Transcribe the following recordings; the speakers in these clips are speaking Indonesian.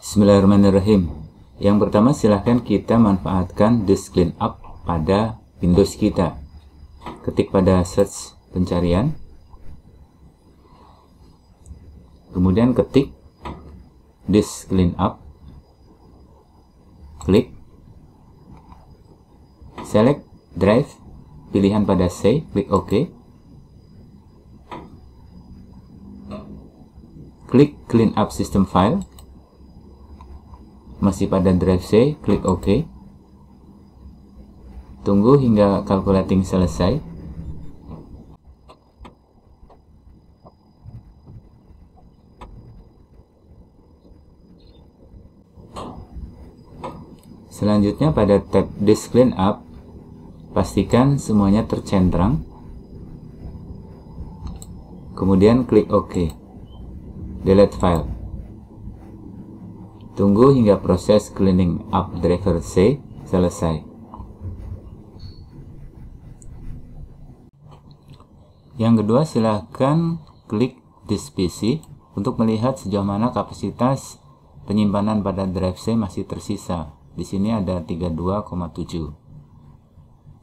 Bismillahirrahmanirrahim. Yang pertama silahkan kita manfaatkan disk clean up pada Windows kita. Ketik pada search pencarian. Kemudian ketik disk clean up. Klik. Select drive pilihan pada C, klik OK. Klik clean up system file masih pada drive C, klik OK. Tunggu hingga calculating selesai. Selanjutnya pada tab Disk Up, pastikan semuanya tercentrang. Kemudian klik OK. Delete file. Tunggu hingga proses cleaning up driver C selesai. Yang kedua, silahkan klik this PC untuk melihat sejauh mana kapasitas penyimpanan pada drive C masih tersisa. Di sini ada 32,7.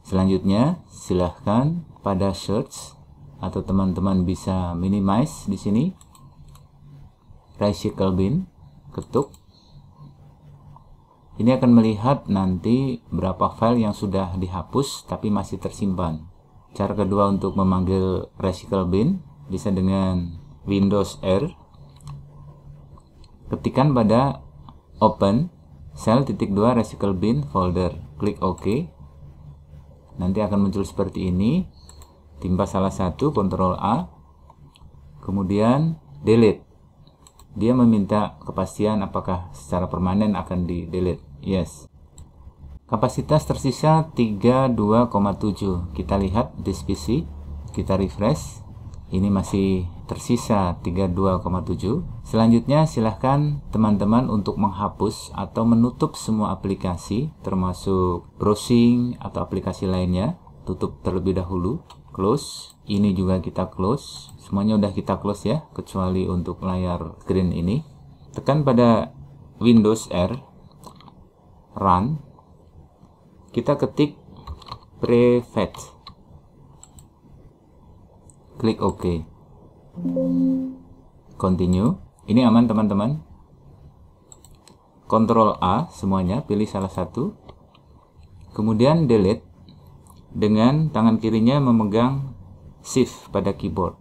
Selanjutnya, silahkan pada search atau teman-teman bisa minimize di sini. Recycle bin, ketuk ini akan melihat nanti berapa file yang sudah dihapus tapi masih tersimpan. Cara kedua untuk memanggil recycle bin bisa dengan Windows R. Ketikan pada open cell titik dua recycle bin folder. Klik OK. Nanti akan muncul seperti ini. Timpa salah satu, Ctrl A. Kemudian delete. Dia meminta kepastian apakah secara permanen akan di delete Yes. Kapasitas tersisa 32,7. Kita lihat di PC, kita refresh. Ini masih tersisa 32,7. Selanjutnya silahkan teman-teman untuk menghapus atau menutup semua aplikasi termasuk browsing atau aplikasi lainnya. Tutup terlebih dahulu, close. Ini juga kita close. Semuanya udah kita close ya, kecuali untuk layar screen ini. Tekan pada Windows R run kita ketik prefetch klik OK continue ini aman teman-teman Ctrl A semuanya pilih salah satu kemudian delete dengan tangan kirinya memegang shift pada keyboard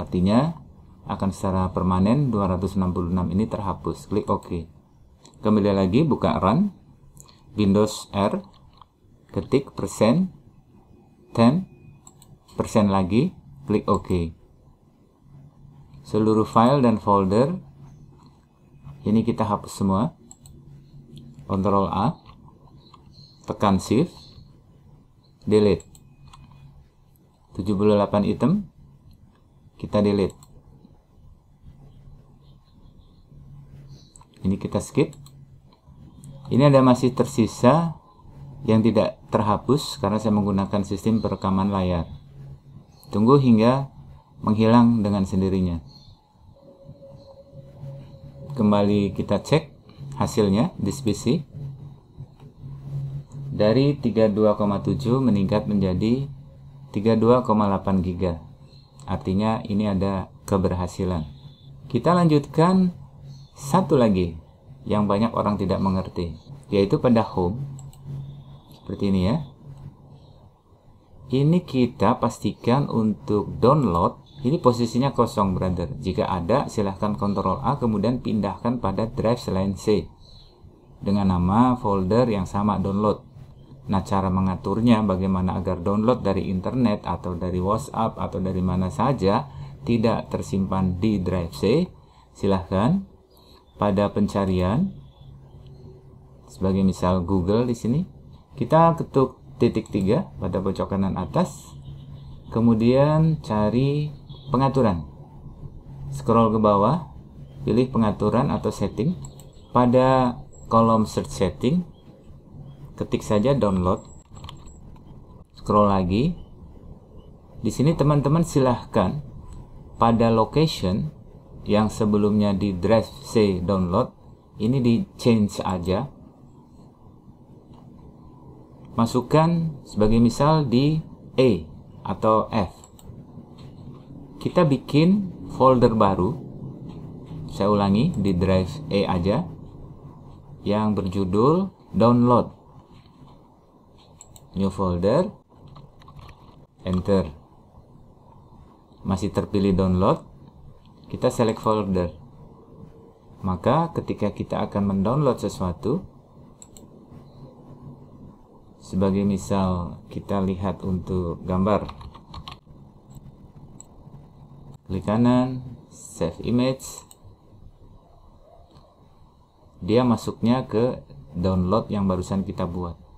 artinya akan secara permanen 266 ini terhapus klik OK Kembali lagi buka run Windows R ketik persen 10 persen lagi klik OK seluruh file dan folder ini kita hapus semua Ctrl A tekan Shift delete 78 item kita delete ini kita skip ini ada masih tersisa yang tidak terhapus karena saya menggunakan sistem perekaman layar. Tunggu hingga menghilang dengan sendirinya. Kembali kita cek hasilnya di PC. Dari 32,7 meningkat menjadi 32,8 giga. Artinya ini ada keberhasilan. Kita lanjutkan satu lagi yang banyak orang tidak mengerti, yaitu pada home. Seperti ini ya. Ini kita pastikan untuk download, ini posisinya kosong brother. Jika ada, silahkan kontrol A kemudian pindahkan pada drive selain C. Dengan nama folder yang sama download. Nah, cara mengaturnya bagaimana agar download dari internet atau dari WhatsApp atau dari mana saja tidak tersimpan di drive C, silahkan pada pencarian sebagai misal Google di sini kita ketuk titik tiga pada pojok kanan atas kemudian cari pengaturan scroll ke bawah pilih pengaturan atau setting pada kolom search setting ketik saja download scroll lagi di sini teman-teman silahkan pada location yang sebelumnya di drive C download ini di change aja masukkan sebagai misal di A atau F kita bikin folder baru saya ulangi di drive A aja yang berjudul download new folder enter masih terpilih download kita select folder maka ketika kita akan mendownload sesuatu sebagai misal kita lihat untuk gambar klik kanan save image dia masuknya ke download yang barusan kita buat